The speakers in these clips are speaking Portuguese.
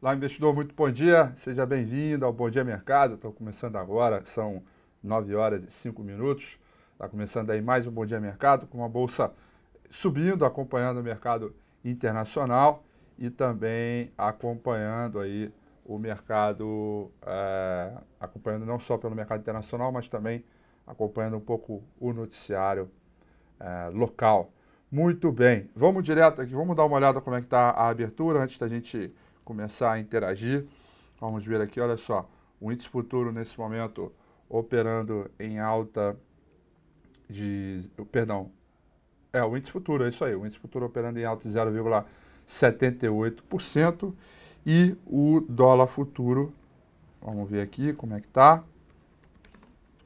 Lá, investidor, muito bom dia, seja bem-vindo ao Bom Dia Mercado. Estou começando agora, são 9 horas e 5 minutos. Está começando aí mais um Bom Dia Mercado, com uma bolsa subindo, acompanhando o mercado internacional e também acompanhando aí o mercado, é, acompanhando não só pelo mercado internacional, mas também acompanhando um pouco o noticiário é, local. Muito bem, vamos direto aqui, vamos dar uma olhada como é que está a abertura antes da gente começar a interagir. Vamos ver aqui, olha só, o índice futuro nesse momento operando em alta de, perdão, é o índice futuro, é isso aí, o índice futuro operando em alta de 0,78% e o dólar futuro, vamos ver aqui como é que tá.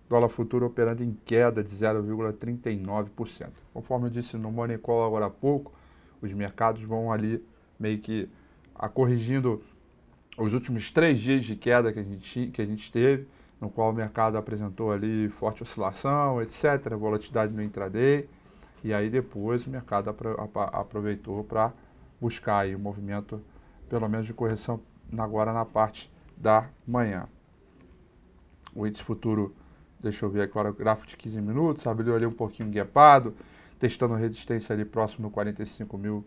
Dólar futuro operando em queda de 0,39%. Conforme eu disse no Money Call agora há pouco, os mercados vão ali meio que a corrigindo os últimos três dias de queda que a gente, que a gente teve, no qual o mercado apresentou ali forte oscilação, etc., volatilidade no intraday, e aí depois o mercado aproveitou para buscar aí o movimento, pelo menos de correção agora na parte da manhã. O índice futuro, deixa eu ver agora o gráfico de 15 minutos, abriu ali um pouquinho guepado, testando resistência ali próximo no 45 mil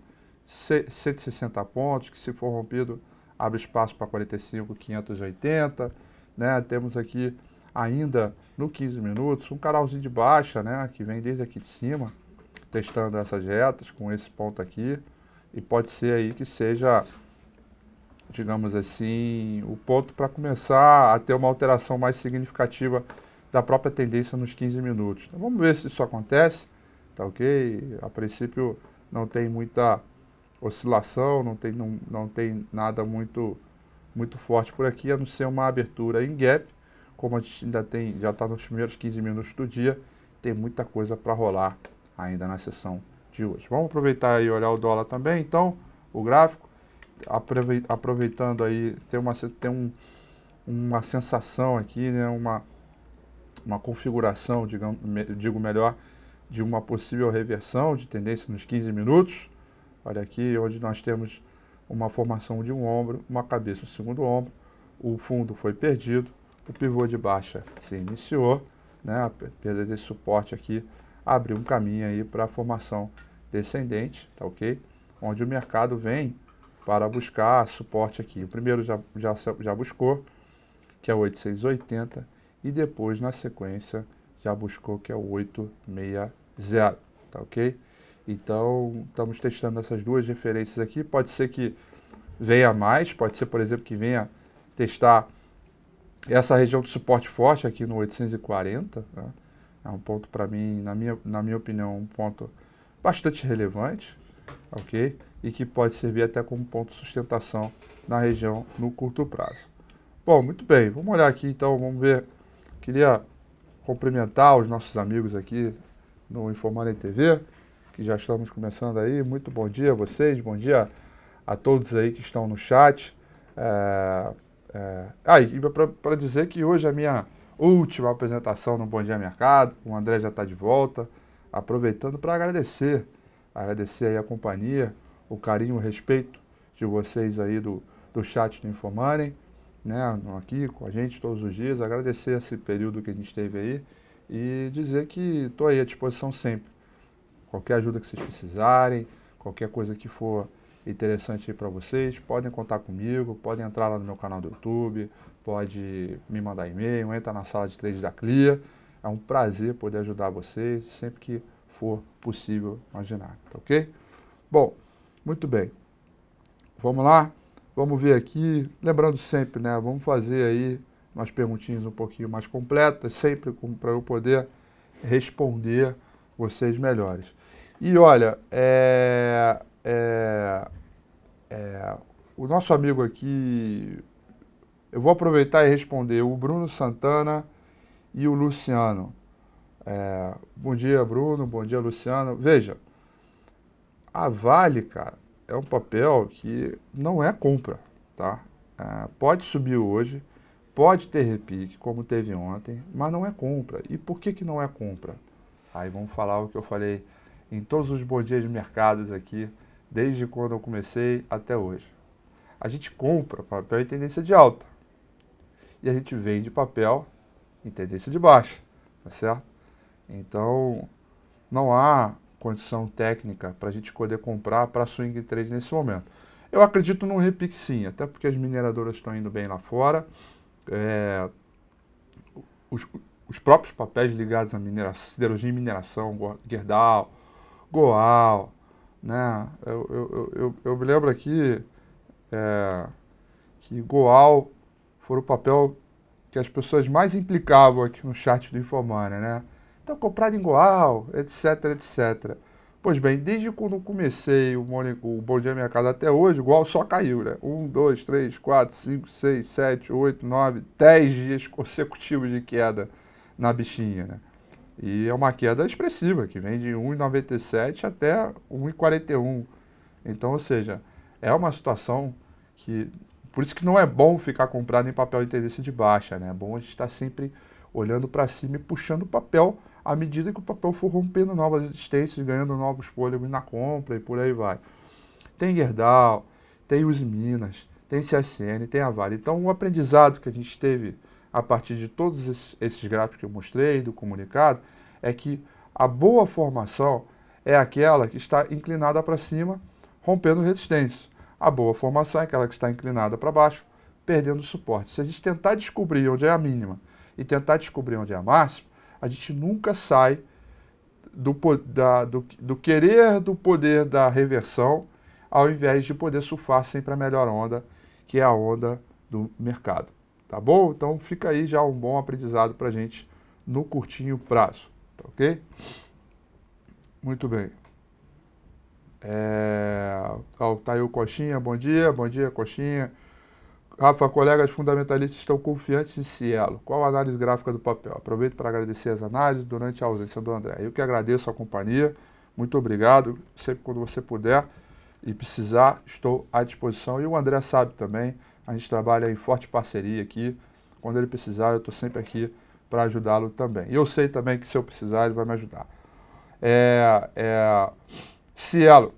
160 pontos, que se for rompido abre espaço para 45, 580, né? Temos aqui ainda no 15 minutos um canalzinho de baixa, né? Que vem desde aqui de cima, testando essas retas com esse ponto aqui. E pode ser aí que seja, digamos assim, o ponto para começar a ter uma alteração mais significativa da própria tendência nos 15 minutos. Então, vamos ver se isso acontece, tá ok? A princípio não tem muita oscilação, não tem, não, não tem nada muito, muito forte por aqui, a não ser uma abertura em gap, como a gente ainda tem, já está nos primeiros 15 minutos do dia, tem muita coisa para rolar ainda na sessão de hoje. Vamos aproveitar e olhar o dólar também, então, o gráfico, aproveitando aí, tem uma, tem um, uma sensação aqui, né, uma, uma configuração, digamos, digo melhor, de uma possível reversão de tendência nos 15 minutos, Olha aqui onde nós temos uma formação de um ombro, uma cabeça, o segundo ombro, o fundo foi perdido, o pivô de baixa se iniciou, né, a perda desse suporte aqui abriu um caminho aí para a formação descendente, tá ok? Onde o mercado vem para buscar suporte aqui. O primeiro já, já, já buscou, que é 8680, e depois na sequência já buscou que é o 860, tá ok? Então, estamos testando essas duas referências aqui. Pode ser que venha mais, pode ser, por exemplo, que venha testar essa região de suporte forte aqui no 840. Né? É um ponto, para mim, na minha, na minha opinião, um ponto bastante relevante, ok? E que pode servir até como ponto de sustentação na região no curto prazo. Bom, muito bem, vamos olhar aqui então, vamos ver. Queria cumprimentar os nossos amigos aqui no Informarem TV que já estamos começando aí. Muito bom dia a vocês, bom dia a todos aí que estão no chat. É, é... Ah, e para dizer que hoje é a minha última apresentação no Bom Dia Mercado, o André já está de volta, aproveitando para agradecer, agradecer aí a companhia, o carinho, o respeito de vocês aí do, do chat do Informarem, né, aqui com a gente todos os dias, agradecer esse período que a gente teve aí e dizer que estou aí à disposição sempre Qualquer ajuda que vocês precisarem, qualquer coisa que for interessante para vocês, podem contar comigo, podem entrar lá no meu canal do YouTube, pode me mandar e-mail, entra na sala de treinos da CLIA. É um prazer poder ajudar vocês sempre que for possível imaginar, tá ok? Bom, muito bem. Vamos lá? Vamos ver aqui, lembrando sempre, né? Vamos fazer aí umas perguntinhas um pouquinho mais completas, sempre para eu poder responder vocês melhores. E olha, é, é, é, o nosso amigo aqui, eu vou aproveitar e responder o Bruno Santana e o Luciano. É, bom dia, Bruno. Bom dia, Luciano. Veja, a Vale, cara, é um papel que não é compra, tá? É, pode subir hoje, pode ter repique, como teve ontem, mas não é compra. E por que, que não é compra? Aí vamos falar o que eu falei em todos os bons dias de mercados aqui, desde quando eu comecei até hoje. A gente compra papel em tendência de alta e a gente vende papel em tendência de baixa, tá certo? Então não há condição técnica para a gente poder comprar para swing trade nesse momento. Eu acredito num repique sim, até porque as mineradoras estão indo bem lá fora. É, os, os próprios papéis ligados à mineração, siderurgia e mineração, Gerdau, Goal, né? Eu, eu, eu, eu me lembro aqui é, que Goal foi o papel que as pessoas mais implicavam aqui no chat do Infomania, né? Então, comprado em Goal, etc, etc. Pois bem, desde quando comecei o, o Bom Dia Minha Casa até hoje, igual só caiu, né? Um, dois, três, quatro, cinco, seis, sete, oito, nove, dez dias consecutivos de queda na bichinha, né? E é uma queda expressiva, que vem de 1,97 até 1,41. Então, ou seja, é uma situação que. Por isso que não é bom ficar comprado em papel de interesse de baixa, né? É bom a gente estar sempre olhando para cima e puxando o papel à medida que o papel for rompendo novas existências, ganhando novos fôlegos na compra e por aí vai. Tem Gerdau, tem Usiminas, Minas, tem CSN, tem a Vale. Então, o aprendizado que a gente teve a partir de todos esses gráficos que eu mostrei, do comunicado, é que a boa formação é aquela que está inclinada para cima, rompendo resistência. A boa formação é aquela que está inclinada para baixo, perdendo suporte. Se a gente tentar descobrir onde é a mínima e tentar descobrir onde é a máxima, a gente nunca sai do, da, do, do querer do poder da reversão, ao invés de poder surfar sempre a melhor onda, que é a onda do mercado. Tá bom? Então fica aí já um bom aprendizado para a gente no curtinho prazo. Tá ok? Muito bem. É... Oh, tá aí o Coxinha, bom dia, bom dia, Coxinha. Rafa, colegas fundamentalistas estão confiantes em Cielo. Qual a análise gráfica do papel? Aproveito para agradecer as análises durante a ausência do André. Eu que agradeço a companhia. Muito obrigado. Sempre quando você puder e precisar, estou à disposição. E o André sabe também a gente trabalha em forte parceria aqui. Quando ele precisar, eu estou sempre aqui para ajudá-lo também. E eu sei também que se eu precisar, ele vai me ajudar. É, é, Cielo,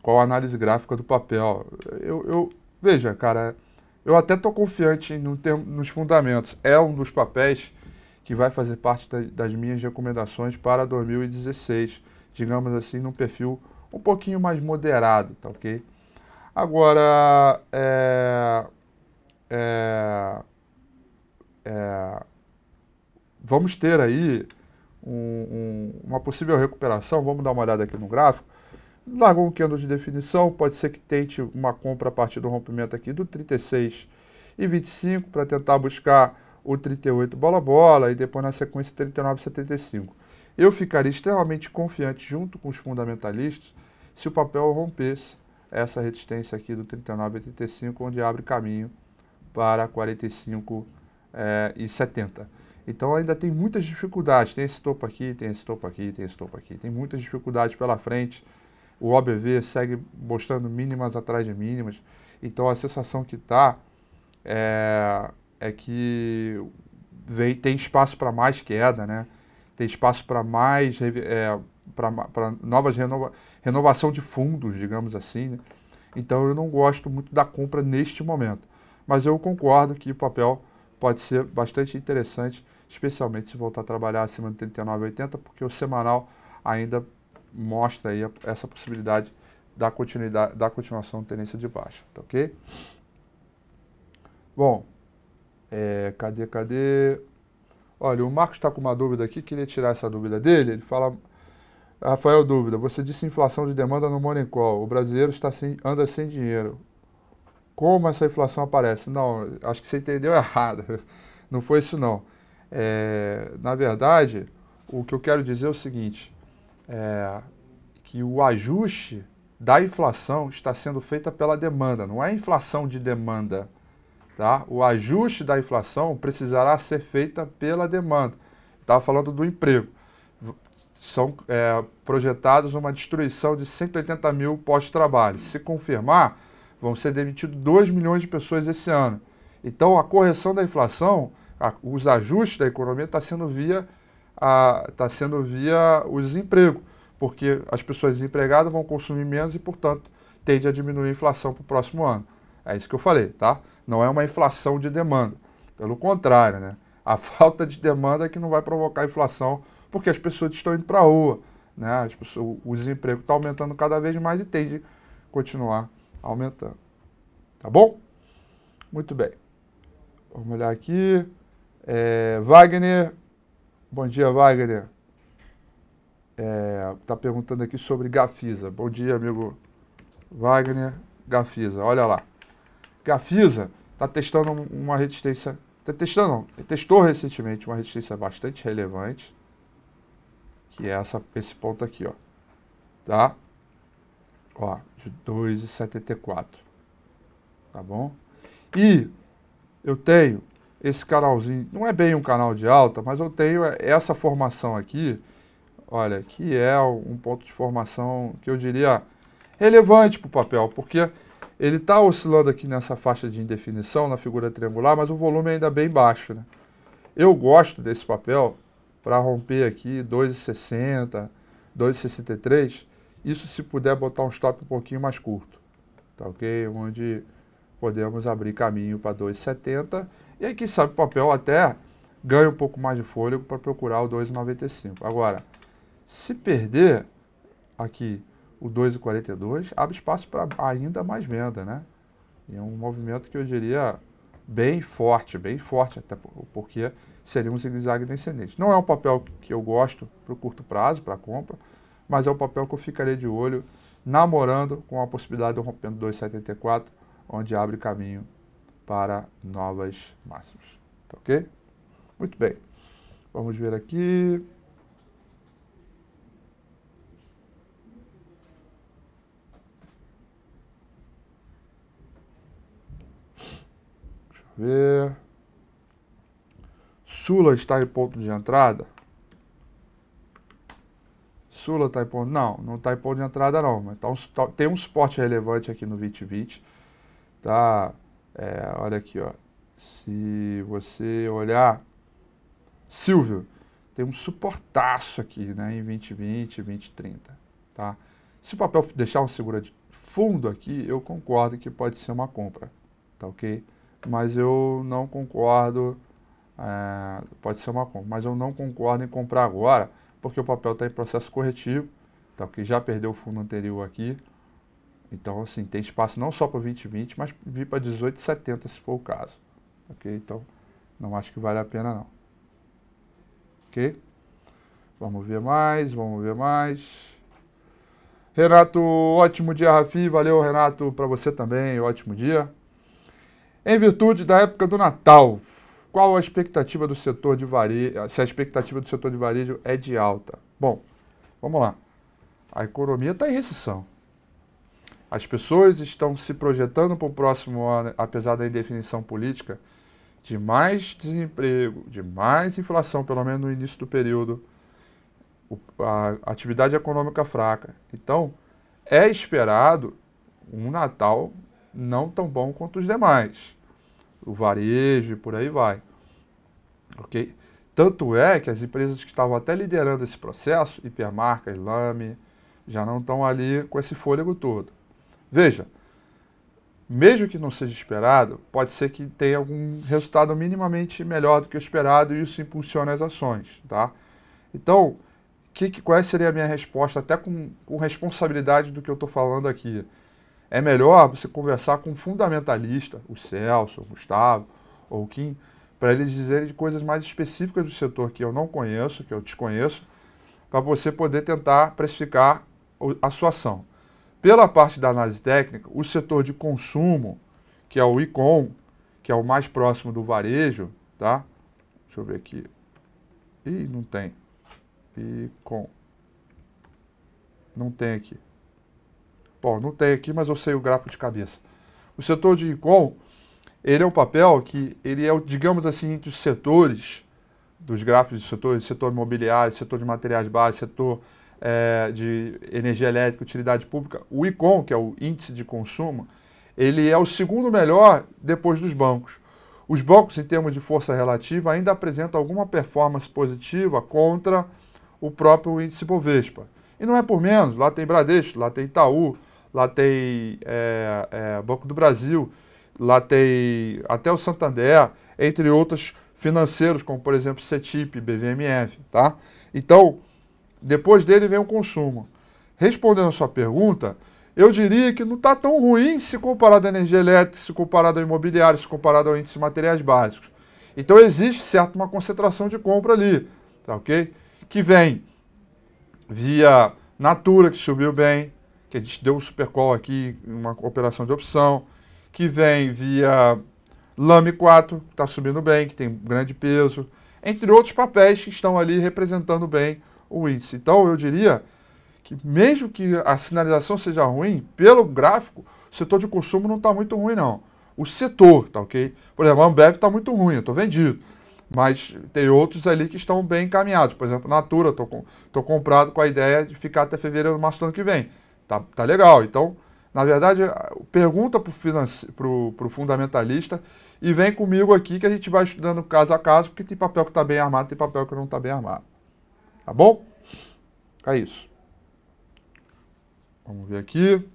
qual a análise gráfica do papel? Eu, eu veja, cara, eu até estou confiante no term, nos fundamentos. É um dos papéis que vai fazer parte da, das minhas recomendações para 2016, digamos assim, num perfil um pouquinho mais moderado, tá ok? Agora, é, é, é, vamos ter aí um, um, uma possível recuperação. Vamos dar uma olhada aqui no gráfico. Largou um candle de definição, pode ser que tente uma compra a partir do rompimento aqui do 36 e 25 para tentar buscar o 38 bola-bola e depois na sequência 39,75. Eu ficaria extremamente confiante junto com os fundamentalistas se o papel rompesse essa resistência aqui do 39,85, onde abre caminho para 45 é, e 70. Eh, então ainda tem muitas dificuldades. Tem esse topo aqui, tem esse topo aqui, tem esse topo aqui. Tem muitas dificuldades pela frente. O OBV segue mostrando mínimas atrás de mínimas. Então a sensação que está é, eh, é, que vem, tem espaço para mais queda, né? Tem espaço para mais é, eh, para novas renovações renovação de fundos, digamos assim. Né? Então eu não gosto muito da compra neste momento. Mas eu concordo que o papel pode ser bastante interessante, especialmente se voltar a trabalhar acima de 39,80, porque o semanal ainda mostra aí essa possibilidade da, continuidade, da continuação de tendência de baixa, tá ok? Bom, é, cadê, cadê? Olha, o Marcos está com uma dúvida aqui, queria tirar essa dúvida dele. Ele fala Rafael Dúvida, você disse inflação de demanda no Morning Call. O brasileiro está sem, anda sem dinheiro. Como essa inflação aparece? Não, acho que você entendeu errado. Não foi isso não. É, na verdade, o que eu quero dizer é o seguinte, é, que o ajuste da inflação está sendo feita pela demanda, não é inflação de demanda. Tá? O ajuste da inflação precisará ser feita pela demanda. Estava falando do emprego são é, projetados uma destruição de 180 mil postos de trabalho. Se confirmar, vão ser demitidos 2 milhões de pessoas esse ano. Então, a correção da inflação, a, os ajustes da economia, está sendo, via, a, tá sendo via o desemprego, porque as pessoas desempregadas vão consumir menos e, portanto, tende a diminuir a inflação para o próximo ano. É isso que eu falei, tá? Não é uma inflação de demanda. Pelo contrário, né? A falta de demanda é que não vai provocar inflação porque as pessoas estão indo para a rua, né? As pessoas, o desemprego está aumentando cada vez mais e tende a continuar aumentando. Tá bom? Muito bem. Vamos olhar aqui. É, Wagner. Bom dia, Wagner. Está é, tá perguntando aqui sobre Gafisa. Bom dia, amigo Wagner. Gafisa, olha lá. Gafisa está testando uma resistência. Está testando, não, testou recentemente uma resistência bastante relevante que é essa, esse ponto aqui, ó, tá? Ó, de 2,74, tá bom? E eu tenho esse canalzinho, não é bem um canal de alta, mas eu tenho essa formação aqui, olha, que é um ponto de formação que eu diria relevante para o papel, porque ele está oscilando aqui nessa faixa de indefinição, na figura triangular, mas o volume é ainda bem baixo. Né? Eu gosto desse papel para romper aqui 2,60, 2,63, isso se puder botar um stop um pouquinho mais curto, tá ok? Onde podemos abrir caminho para 2,70 e aí quem sabe o papel até ganha um pouco mais de fôlego para procurar o 2,95. Agora, se perder aqui o 2,42, abre espaço para ainda mais venda, né? E é um movimento que eu diria bem forte, bem forte, até porque seria um zigue-zague descendente. Não é um papel que eu gosto para o curto prazo, para a compra, mas é um papel que eu ficaria de olho, namorando com a possibilidade de um rompendo 2,74, onde abre caminho para novas máximas. Tá ok? Muito bem. Vamos ver aqui. ver. Sula está em ponto de entrada? Sula está em ponto. Não, não está em ponto de entrada, não. Mas tá um, tá, tem um suporte relevante aqui no 2020 Tá? É, olha aqui, ó. Se você olhar. Silvio, tem um suportaço aqui, né? Em 2020, 2030. Tá? Se o papel deixar um segura de fundo aqui, eu concordo que pode ser uma compra. Tá ok? mas eu não concordo. É, pode ser uma compra, mas eu não concordo em comprar agora, porque o papel está em processo corretivo, então que já perdeu o fundo anterior aqui. Então, assim, tem espaço não só para 2020, mas vir para 18,70 se for o caso. Ok? Então, não acho que vale a pena não. Ok? Vamos ver mais, vamos ver mais. Renato, ótimo dia, Rafi. Valeu, Renato, para você também. Ótimo dia. Em virtude da época do Natal, qual a expectativa do setor de varejo, se a expectativa do setor de varejo é de alta? Bom, vamos lá. A economia está em recessão. As pessoas estão se projetando para o próximo ano, apesar da indefinição política, de mais desemprego, de mais inflação, pelo menos no início do período, a atividade econômica fraca. Então, é esperado um Natal não tão bom quanto os demais. O varejo e por aí vai. Ok? Tanto é que as empresas que estavam até liderando esse processo, hipermarcas, lame, já não estão ali com esse fôlego todo. Veja, mesmo que não seja esperado, pode ser que tenha algum resultado minimamente melhor do que o esperado e isso impulsiona as ações, tá? Então, que, qual seria a minha resposta, até com, com responsabilidade do que eu estou falando aqui? É melhor você conversar com um fundamentalista, o Celso, o Gustavo ou o Kim, para eles dizerem de coisas mais específicas do setor que eu não conheço, que eu desconheço, para você poder tentar precificar a sua ação. Pela parte da análise técnica, o setor de consumo, que é o ICOM, que é o mais próximo do varejo, tá? Deixa eu ver aqui. Ih, não tem. ICOM. Não tem aqui. Bom, não tem aqui, mas eu sei o gráfico de cabeça. O setor de Incom, ele é um papel que ele é, digamos assim, entre os setores dos gráficos de setores, setor imobiliário, setor de materiais básicos, setor é, de energia elétrica, utilidade pública, o ICOM, que é o índice de consumo, ele é o segundo melhor depois dos bancos. Os bancos, em termos de força relativa, ainda apresentam alguma performance positiva contra o próprio índice Bovespa. E não é por menos, lá tem Bradesco, lá tem Itaú, latei é, é, Banco do Brasil, latei até o Santander, entre outros financeiros, como por exemplo CETIP, BVMF, tá? Então, depois dele vem o consumo. Respondendo a sua pergunta, eu diria que não está tão ruim se comparado à energia elétrica, se comparado ao imobiliário, se comparado ao índice de materiais básicos. Então existe certo uma concentração de compra ali, tá ok? Que vem via Natura, que subiu bem, que a gente deu o call aqui, uma operação de opção, que vem via Lame 4, que está subindo bem, que tem grande peso, entre outros papéis que estão ali representando bem o índice. Então, eu diria que mesmo que a sinalização seja ruim, pelo gráfico, o setor de consumo não está muito ruim, não. O setor, tá ok? Por exemplo, a Ambev está muito ruim, eu estou vendido. Mas tem outros ali que estão bem encaminhados. Por exemplo, Natura, estou comprado com a ideia de ficar até fevereiro, março do ano que vem tá, tá legal. Então, na verdade, pergunta para o finance... fundamentalista e vem comigo aqui que a gente vai estudando caso a caso, porque tem papel que está bem armado, tem papel que não está bem armado. Tá bom? É isso. Vamos ver aqui.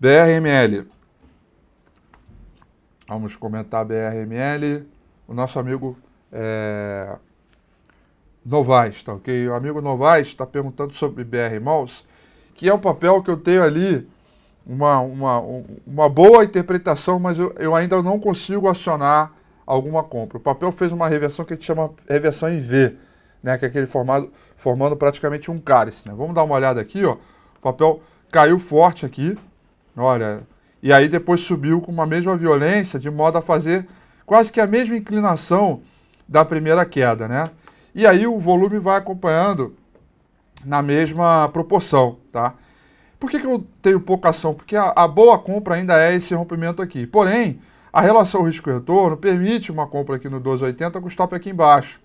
BRML. Vamos comentar BRML. O nosso amigo é, Novaes, tá ok? O amigo Novaes está perguntando sobre BR Mouse, que é um papel que eu tenho ali uma, uma, uma boa interpretação, mas eu, eu ainda não consigo acionar alguma compra. O papel fez uma reversão que a gente chama reversão em V, né? Que é aquele formado, formando praticamente um cálice, né? Vamos dar uma olhada aqui, ó. O papel caiu forte aqui, olha, e aí depois subiu com uma mesma violência, de modo a fazer quase que a mesma inclinação da primeira queda, né? E aí o volume vai acompanhando na mesma proporção, tá? Por que, que eu tenho pouca ação? Porque a, a boa compra ainda é esse rompimento aqui. Porém, a relação risco-retorno permite uma compra aqui no 1280 com stop aqui embaixo.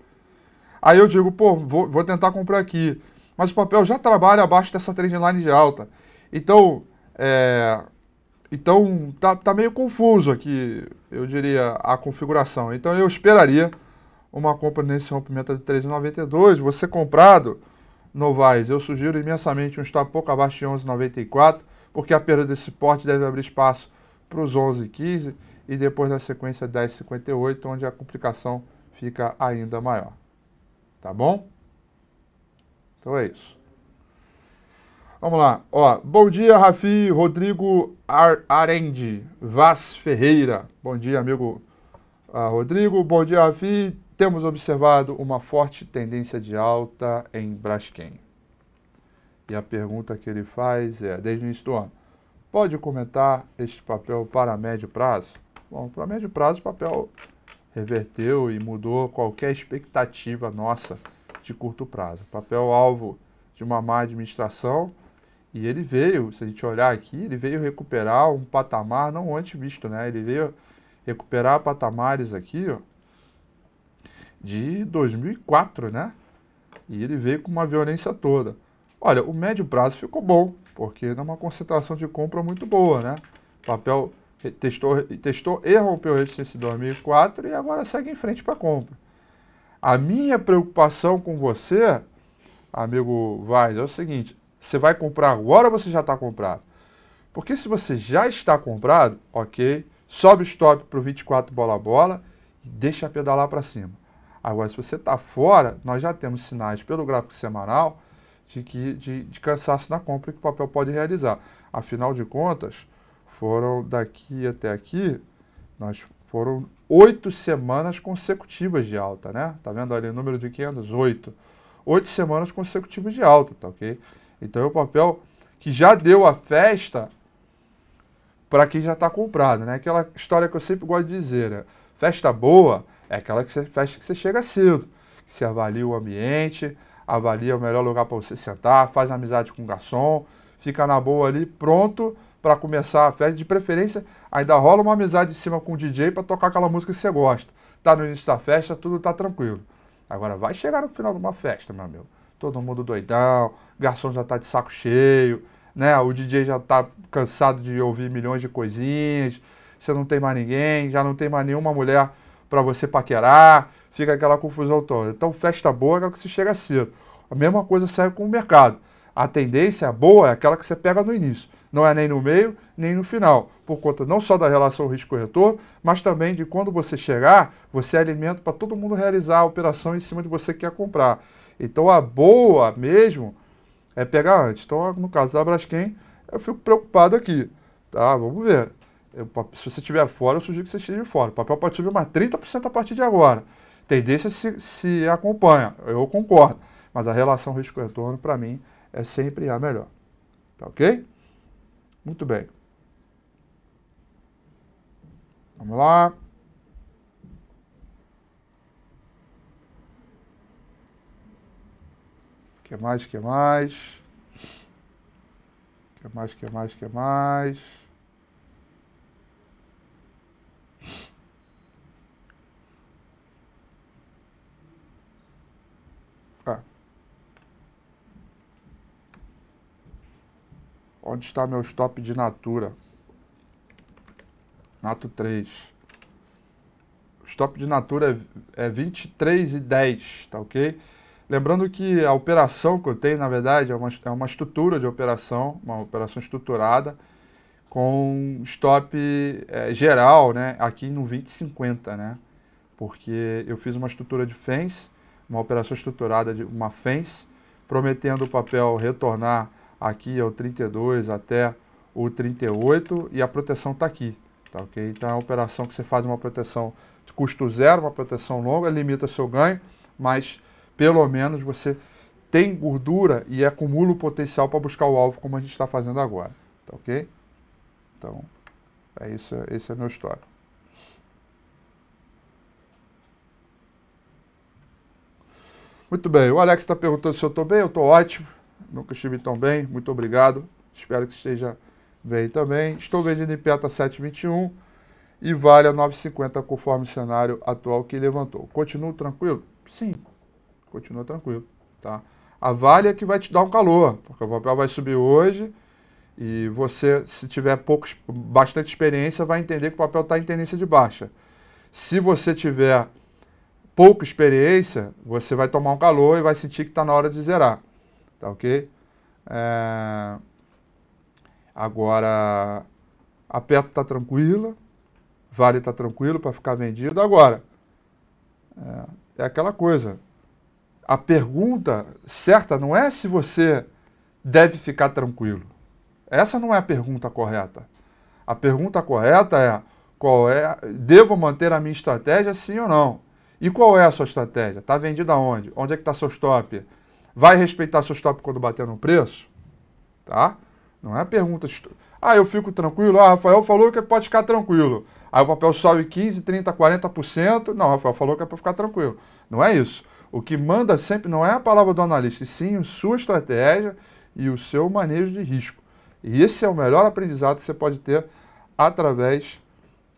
Aí eu digo, pô, vou, vou tentar comprar aqui. Mas o papel já trabalha abaixo dessa trendline de alta. Então, é, então tá, tá meio confuso aqui, eu diria, a configuração. Então eu esperaria uma compra nesse rompimento de 13,92, você comprado, Novaes, eu sugiro imensamente um stop pouco abaixo de 11,94, porque a perda desse porte deve abrir espaço para os 11,15 e depois na sequência 10,58, onde a complicação fica ainda maior. Tá bom? Então é isso. Vamos lá. Ó, bom dia, Rafi Rodrigo Ar Arendi Vaz Ferreira. Bom dia, amigo ah, Rodrigo. Bom dia, Rafi temos observado uma forte tendência de alta em Braskem. E a pergunta que ele faz é, desde o início do ano, pode comentar este papel para médio prazo? Bom, para médio prazo o papel reverteu e mudou qualquer expectativa nossa de curto prazo. Papel alvo de uma má administração e ele veio, se a gente olhar aqui, ele veio recuperar um patamar não antes visto, né? Ele veio recuperar patamares aqui, ó, de 2004, né? E ele veio com uma violência toda. Olha, o médio prazo ficou bom, porque é uma concentração de compra muito boa, né? O papel testou, testou e rompeu resistência de 2004 e agora segue em frente para compra. A minha preocupação com você, amigo Vaz, é o seguinte: você vai comprar agora ou você já está comprado? Porque se você já está comprado, ok, sobe o stop para o 24 bola a bola e deixa pedalar para cima. Agora, se você está fora, nós já temos sinais pelo gráfico semanal de, que, de, de cansaço na compra que o papel pode realizar. Afinal de contas, foram daqui até aqui, nós foram oito semanas consecutivas de alta, né? Tá vendo ali o número de 500? Oito. Oito semanas consecutivas de alta, tá ok? Então é o papel que já deu a festa para quem já está comprado, né? Aquela história que eu sempre gosto de dizer, né? Festa boa é aquela que você, fecha que você chega cedo, que você avalia o ambiente, avalia o melhor lugar para você sentar, faz amizade com o garçom, fica na boa ali, pronto para começar a festa. De preferência, ainda rola uma amizade em cima com o DJ para tocar aquela música que você gosta. Tá no início da festa, tudo tá tranquilo. Agora vai chegar no final de uma festa, meu amigo. Todo mundo doidão, garçom já tá de saco cheio, né? O DJ já tá cansado de ouvir milhões de coisinhas. Você não tem mais ninguém, já não tem mais nenhuma mulher para você paquerar, fica aquela confusão toda. Então, festa boa é aquela que você chega cedo. A mesma coisa serve com o mercado. A tendência boa é aquela que você pega no início. Não é nem no meio, nem no final. Por conta não só da relação risco-retorno, mas também de quando você chegar, você é alimento para todo mundo realizar a operação em cima de você que quer comprar. Então a boa mesmo é pegar antes. Então, no caso da Braskem, eu fico preocupado aqui. Tá, vamos ver. Eu, se você estiver fora, eu sugiro que você esteja fora. O papel pode subir mais 30% a partir de agora. Tendência é se, se acompanha, eu concordo. Mas a relação risco-retorno, para mim, é sempre a melhor. Tá ok? Muito bem. Vamos lá. que mais, que mais? que mais, que mais, que mais? Onde está meu stop de Natura? Nato 3. O stop de Natura é, é 23,10, tá ok? Lembrando que a operação que eu tenho, na verdade, é uma, é uma estrutura de operação, uma operação estruturada, com stop é, geral, né? Aqui no 20,50, né? Porque eu fiz uma estrutura de fence, uma operação estruturada de uma fence, prometendo o papel retornar aqui é o 32 até o 38 e a proteção está aqui, tá ok? Então é uma operação que você faz é uma proteção de custo zero, uma proteção longa, limita seu ganho, mas pelo menos você tem gordura e acumula o potencial para buscar o alvo como a gente está fazendo agora, tá ok? Então, é isso, esse é meu histórico. Muito bem, o Alex está perguntando se eu estou bem, eu estou ótimo nunca estive tão bem, muito obrigado. Espero que esteja bem também. Estou vendendo em PETA 721 e vale a 9,50 conforme o cenário atual que levantou. Continuo tranquilo? Sim, continua tranquilo, tá? A Vale é que vai te dar um calor, porque o papel vai subir hoje e você, se tiver pouco, bastante experiência, vai entender que o papel está em tendência de baixa. Se você tiver pouca experiência, você vai tomar um calor e vai sentir que está na hora de zerar. Tá ok? É... Agora, a Petro está tranquila, Vale está tranquilo para ficar vendido. Agora, é, é aquela coisa. A pergunta certa não é se você deve ficar tranquilo. Essa não é a pergunta correta. A pergunta correta é qual é, devo manter a minha estratégia sim ou não? E qual é a sua estratégia? Está vendida aonde Onde é que está seu stop? vai respeitar seu stop quando bater no preço? Tá? Não é pergunta de... Ah, eu fico tranquilo? Ah, Rafael falou que pode ficar tranquilo. Aí o papel sobe 15, 30, 40%. Não, Rafael falou que é para ficar tranquilo. Não é isso. O que manda sempre não é a palavra do analista, e sim a sua estratégia e o seu manejo de risco. E esse é o melhor aprendizado que você pode ter através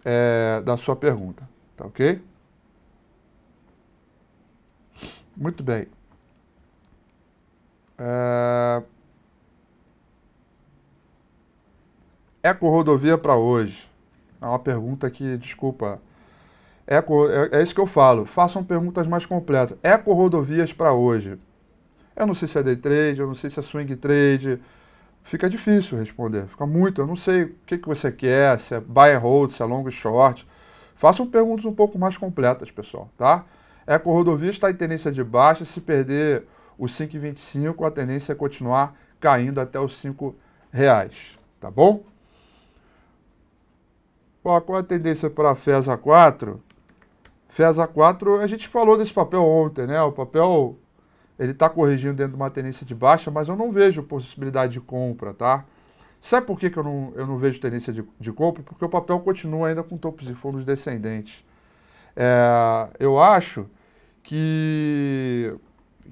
é, da sua pergunta. Tá ok? Muito bem. É... Eco rodovia para hoje. É uma pergunta que, desculpa. Eco, é, é isso que eu falo. Façam perguntas mais completas. Eco rodovias para hoje. Eu não sei se é day trade, eu não sei se é swing trade. Fica difícil responder. Fica muito. Eu não sei o que, que você quer, se é buy and hold, se é long e short. Façam perguntas um pouco mais completas, pessoal, tá? Eco rodovia está em tendência de baixa. Se perder os 5,25, a tendência é continuar caindo até os 5 reais, tá bom? Qual a tendência para a FESA 4? FESA 4, a gente falou desse papel ontem, né? O papel, ele está corrigindo dentro de uma tendência de baixa, mas eu não vejo possibilidade de compra, tá? Sabe por que, que eu, não, eu não vejo tendência de, de compra? Porque o papel continua ainda com topos e fundos descendentes. É, eu acho que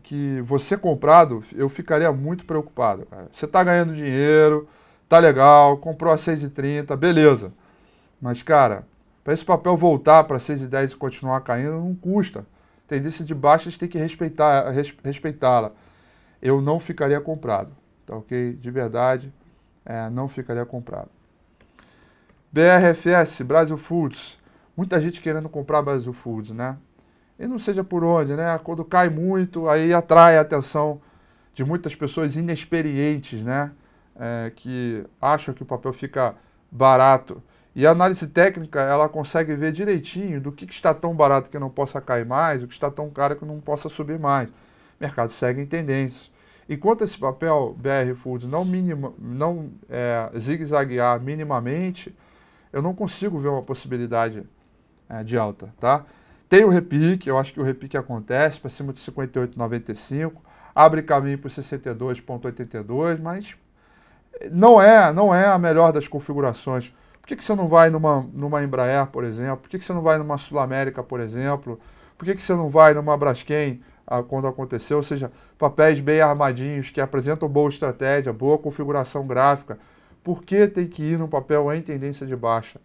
que você comprado, eu ficaria muito preocupado. Cara. Você está ganhando dinheiro, tá legal, comprou a 6,30, beleza. Mas, cara, para esse papel voltar para 6,10 e continuar caindo, não custa. Tendência de baixas tem que respeitar, respeitá-la. Eu não ficaria comprado, tá ok? De verdade, é, não ficaria comprado. BRFS, Brasil Foods. Muita gente querendo comprar Brasil Foods, né? e não seja por onde, né? Quando cai muito, aí atrai a atenção de muitas pessoas inexperientes, né? É, que acham que o papel fica barato. E a análise técnica, ela consegue ver direitinho do que, que está tão barato que não possa cair mais, o que está tão caro que não possa subir mais. O mercado segue em tendências. Enquanto esse papel BR Foods não, minima, não é, zigue-zaguear minimamente, eu não consigo ver uma possibilidade é, de alta, tá? Tem o repique, eu acho que o repique acontece para cima de 58,95, abre caminho para 62,82, mas não é, não é a melhor das configurações. Por que, que você não vai numa, numa Embraer, por exemplo? Por que, que você não vai numa Sul América, por exemplo? Por que, que você não vai numa Braskem ah, quando aconteceu? Ou seja, papéis bem armadinhos que apresentam boa estratégia, boa configuração gráfica. Por que tem que ir num papel em tendência de baixa?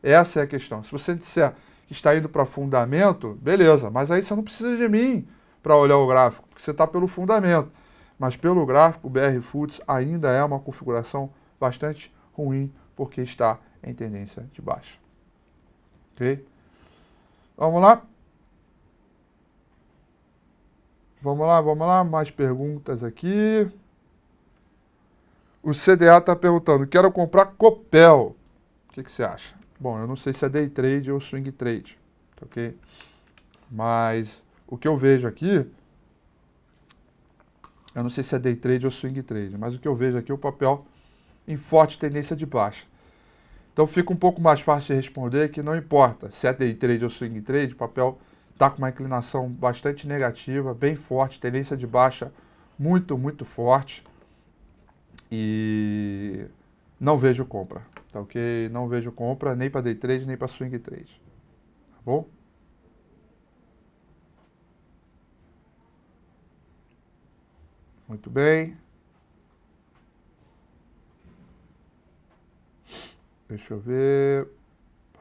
Essa é a questão. Se você disser, que está indo para fundamento, beleza, mas aí você não precisa de mim para olhar o gráfico, porque você está pelo fundamento. Mas pelo gráfico, o BR Foods ainda é uma configuração bastante ruim, porque está em tendência de baixa. Ok? Vamos lá? Vamos lá, vamos lá, mais perguntas aqui. O CDA está perguntando, quero comprar Copel. O que, que você acha? Bom, eu não sei se é day trade ou swing trade, tá ok? Mas o que eu vejo aqui, eu não sei se é day trade ou swing trade, mas o que eu vejo aqui é o papel em forte tendência de baixa. Então fica um pouco mais fácil de responder que não importa se é day trade ou swing trade, o papel está com uma inclinação bastante negativa, bem forte, tendência de baixa muito, muito forte. E não vejo compra. Tá ok? Não vejo compra nem para day trade, nem para swing trade. Tá bom? Muito bem. Deixa eu ver.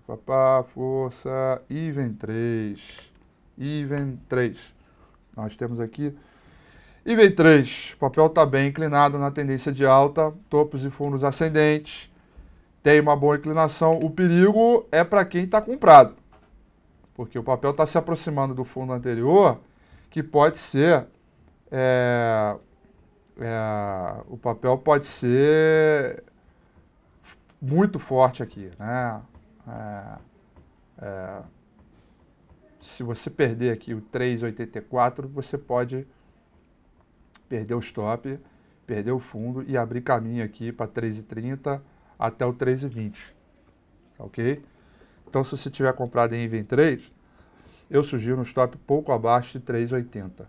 Papapá, força. Even 3. Even 3. Nós temos aqui. Even 3. O papel está bem inclinado na tendência de alta. Topos e fundos ascendentes tem uma boa inclinação, o perigo é para quem está comprado. Porque o papel está se aproximando do fundo anterior, que pode ser. É, é, o papel pode ser muito forte aqui. Né? É, é se você perder aqui o 3,84, você pode perder o stop, perder o fundo e abrir caminho aqui para 3,30 até o 3,20. Tá ok? Então, se você tiver comprado em IVEN 3, eu sugiro um stop pouco abaixo de 3,80.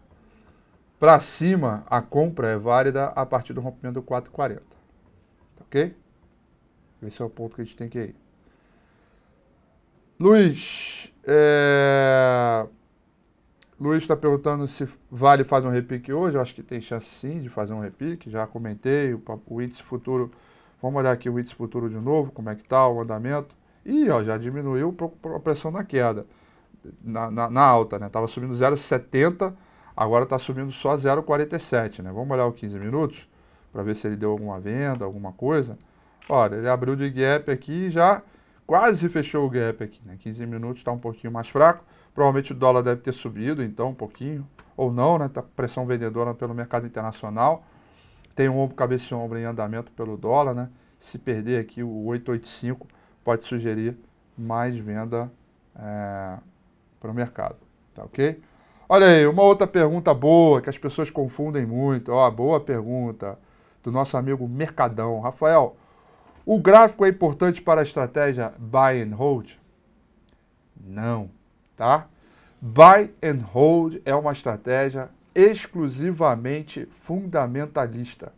Para cima, a compra é válida a partir do rompimento do 4,40. Tá ok? Esse é o ponto que a gente tem que ir. Luiz, é... Luiz está perguntando se Vale fazer um repique hoje. Eu acho que tem chance sim de fazer um repique. Já comentei, o índice futuro Vamos olhar aqui o índice futuro de novo, como é que está o andamento. E ó, já diminuiu a pressão na queda, na, na, na alta, né? Estava subindo 0,70, agora está subindo só 0,47, né? Vamos olhar o 15 minutos para ver se ele deu alguma venda, alguma coisa. Olha, ele abriu de gap aqui e já quase fechou o gap aqui, né? 15 minutos está um pouquinho mais fraco. Provavelmente o dólar deve ter subido, então, um pouquinho, ou não, né? Tá pressão vendedora pelo mercado internacional. Tem um ombro, cabeça e ombro em andamento pelo dólar, né? Se perder aqui o 885, pode sugerir mais venda é, para o mercado, tá ok? Olha aí, uma outra pergunta boa, que as pessoas confundem muito. Ó, boa pergunta do nosso amigo Mercadão. Rafael, o gráfico é importante para a estratégia buy and hold? Não, tá? Buy and hold é uma estratégia exclusivamente fundamentalista.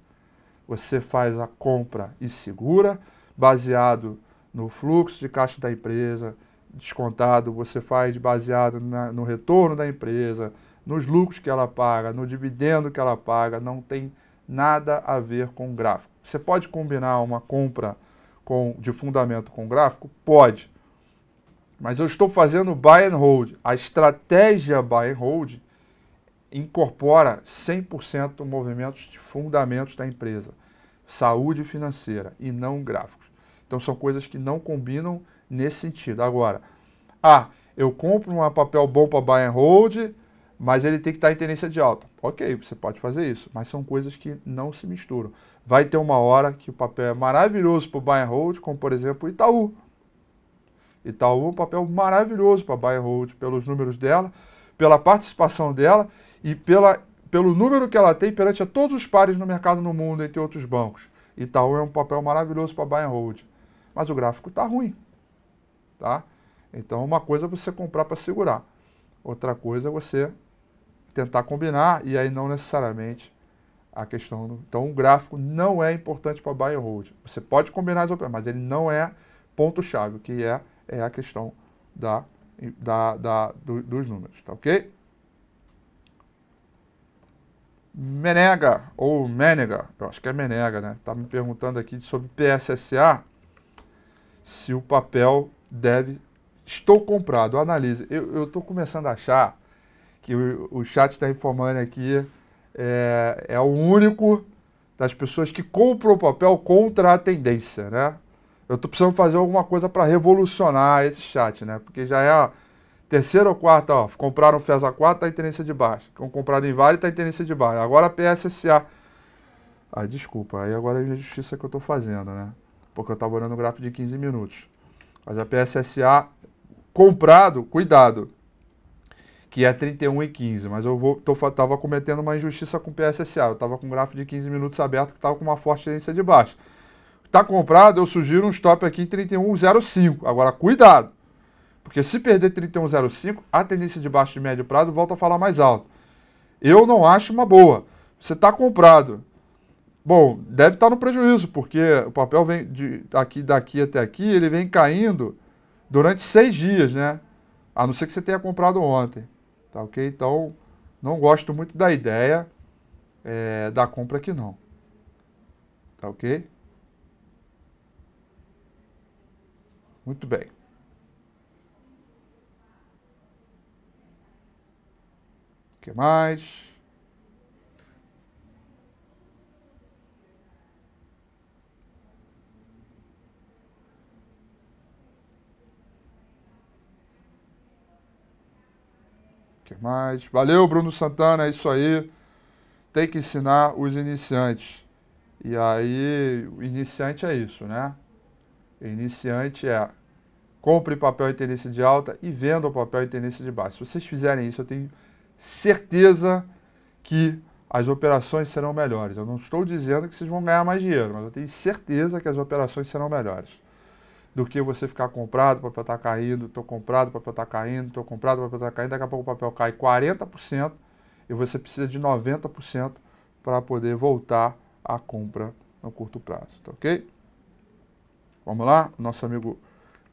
Você faz a compra e segura, baseado no fluxo de caixa da empresa, descontado, você faz baseado na, no retorno da empresa, nos lucros que ela paga, no dividendo que ela paga, não tem nada a ver com gráfico. Você pode combinar uma compra com, de fundamento com gráfico? Pode. Mas eu estou fazendo buy and hold. A estratégia buy and hold incorpora 100% movimentos de fundamentos da empresa, saúde financeira e não gráficos. Então são coisas que não combinam nesse sentido. Agora, ah, eu compro um papel bom para buy and hold, mas ele tem que estar em tendência de alta. Ok, você pode fazer isso, mas são coisas que não se misturam. Vai ter uma hora que o papel é maravilhoso para buy and hold, como por exemplo Itaú. Itaú é um papel maravilhoso para buy and hold, pelos números dela, pela participação dela e pela, pelo número que ela tem perante a todos os pares no mercado no mundo, entre outros bancos. Itaú é um papel maravilhoso para buy and hold. Mas o gráfico está ruim. Tá? Então, uma coisa é você comprar para segurar. Outra coisa é você tentar combinar e aí não necessariamente a questão. Do... Então, o gráfico não é importante para buy and hold. Você pode combinar as operações, mas ele não é ponto-chave, que é, é a questão da, da, da do, dos números, tá ok? Menega, ou Menega, eu acho que é Menega, né? Tá me perguntando aqui sobre PSSA, se o papel deve... Estou comprado, analise. Eu estou começando a achar que o, o chat está informando aqui é, é o único das pessoas que compram o papel contra a tendência, né? Eu estou precisando fazer alguma coisa para revolucionar esse chat, né? Porque já é... A, Terceira ou quarta, ó, compraram FESA 4, está em tendência de baixa. Então, compraram em Vale, está em tendência de baixa. Agora a PSSA. Ah, desculpa, aí agora é a justiça que eu estou fazendo, né? Porque eu estava olhando o gráfico de 15 minutos. Mas a PSSA comprado, cuidado, que é 31 e 15, mas eu estava tava cometendo uma injustiça com o PSSA. Eu tava com um gráfico de 15 minutos aberto que tava com uma forte tendência de baixa. Tá comprado, eu sugiro um stop aqui em 31,05. Agora, cuidado! Porque se perder 31,05, a tendência de baixo e médio prazo volta a falar mais alto. Eu não acho uma boa. Você está comprado. Bom, deve estar tá no prejuízo, porque o papel vem de aqui, daqui até aqui, ele vem caindo durante seis dias, né? A não ser que você tenha comprado ontem. Tá ok? Então, não gosto muito da ideia é, da compra aqui, não. Tá ok? Muito bem. que mais? que mais? Valeu, Bruno Santana, é isso aí. Tem que ensinar os iniciantes. E aí, o iniciante é isso, né? iniciante é compre papel e tenista de alta e venda o papel e tenista de baixo. Se vocês fizerem isso, eu tenho certeza que as operações serão melhores. Eu não estou dizendo que vocês vão ganhar mais dinheiro, mas eu tenho certeza que as operações serão melhores do que você ficar comprado, o papel está caindo, estou comprado, o papel está caindo, estou comprado, o papel está caindo, daqui a pouco o papel cai 40% e você precisa de 90% para poder voltar à compra no curto prazo, tá ok? Vamos lá? Nosso amigo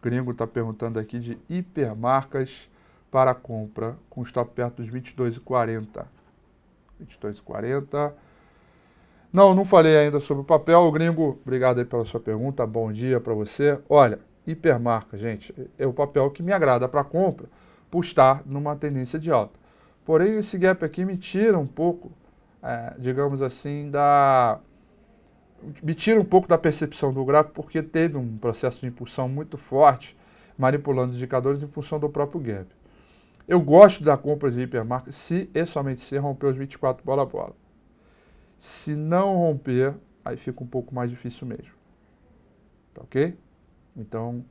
gringo está perguntando aqui de hipermarcas para a compra com stop perto dos 22,40. 22,40. Não, não falei ainda sobre o papel. O gringo, obrigado aí pela sua pergunta. Bom dia para você. Olha, hipermarca, gente, é o papel que me agrada para compra por estar numa tendência de alta. Porém, esse gap aqui me tira um pouco, é, digamos assim, da. Me tira um pouco da percepção do gráfico, porque teve um processo de impulsão muito forte, manipulando os indicadores em função do próprio gap. Eu gosto da compra de hipermarca se e somente se romper os 24 bola a bola. Se não romper, aí fica um pouco mais difícil mesmo. Tá ok? Então,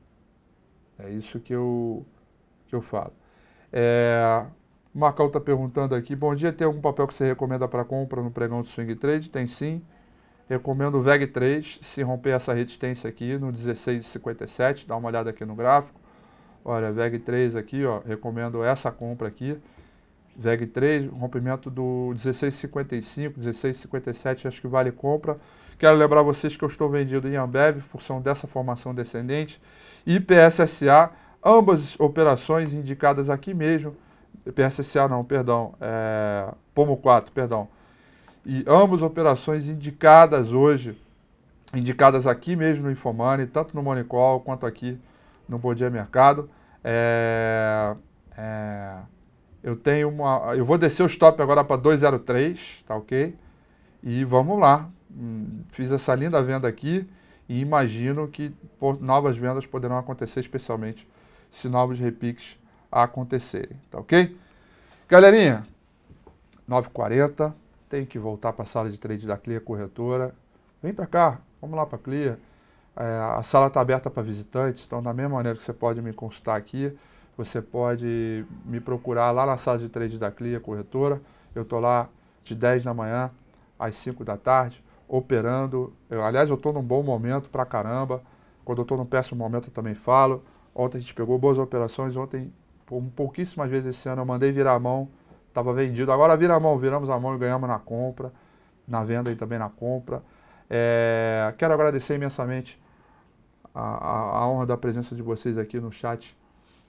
é isso que eu, que eu falo. É, o Macau está perguntando aqui, bom dia, tem algum papel que você recomenda para compra no pregão de swing trade? Tem sim. Recomendo o VEG3, se romper essa resistência aqui no 16,57, dá uma olhada aqui no gráfico olha, VEG 3 aqui, ó, recomendo essa compra aqui. VEG 3, rompimento do 1655, 1657, acho que vale compra. Quero lembrar vocês que eu estou vendido em Ambev, função dessa formação descendente, e PSSA, ambas operações indicadas aqui mesmo. PSSA não, perdão, é, Pomo 4, perdão. E ambas operações indicadas hoje, indicadas aqui mesmo no Infomoney, tanto no Monicol quanto aqui no Bom Dia Mercado. É, é, eu tenho uma. Eu vou descer o stop agora para 203, tá ok? E vamos lá. Hum, fiz essa linda venda aqui e imagino que novas vendas poderão acontecer, especialmente se novos repiques acontecerem, tá ok? Galerinha, 9h40, tenho que voltar para a sala de trade da Clia Corretora. Vem para cá, vamos lá para a Clia. É, a sala está aberta para visitantes, então, da mesma maneira que você pode me consultar aqui, você pode me procurar lá na sala de trade da CLIA, corretora. Eu estou lá de 10 da manhã às 5 da tarde, operando. Eu, aliás, eu estou num bom momento para caramba. Quando eu estou num péssimo momento, eu também falo. Ontem a gente pegou boas operações. Ontem, por pouquíssimas vezes esse ano, eu mandei virar a mão, estava vendido. Agora vira a mão, viramos a mão e ganhamos na compra, na venda e também na compra. É, quero agradecer imensamente a, a honra da presença de vocês aqui no chat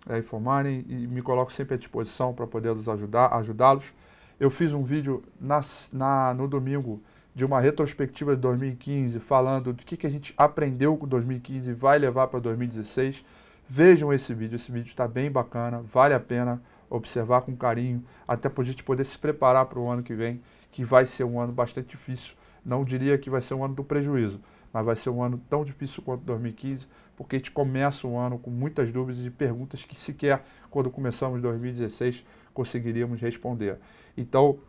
é, informarem e me coloco sempre à disposição para poder ajudar, ajudá-los. Eu fiz um vídeo nas na, no domingo de uma retrospectiva de 2015, falando do que, que a gente aprendeu com 2015 e vai levar para 2016. Vejam esse vídeo, esse vídeo está bem bacana, vale a pena observar com carinho, até para a gente poder se preparar para o ano que vem, que vai ser um ano bastante difícil. Não diria que vai ser um ano do prejuízo, mas vai ser um ano tão difícil quanto 2015, porque a gente começa um ano com muitas dúvidas e perguntas que sequer, quando começamos 2016, conseguiríamos responder. Então,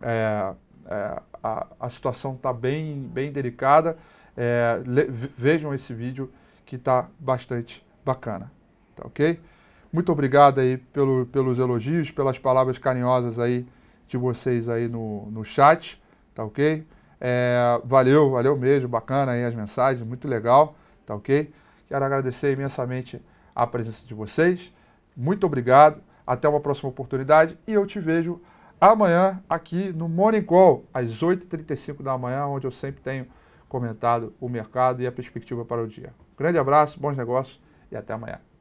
é, é, a, a, situação está bem, bem delicada. É, le, vejam esse vídeo que está bastante bacana, tá ok? Muito obrigado aí pelo, pelos elogios, pelas palavras carinhosas aí de vocês aí no, no chat, tá ok? É, valeu, valeu mesmo, bacana aí as mensagens, muito legal, tá ok? Quero agradecer imensamente a presença de vocês. Muito obrigado, até uma próxima oportunidade e eu te vejo amanhã aqui no Morning Call, às 8h35 da manhã, onde eu sempre tenho comentado o mercado e a perspectiva para o dia. Grande abraço, bons negócios e até amanhã.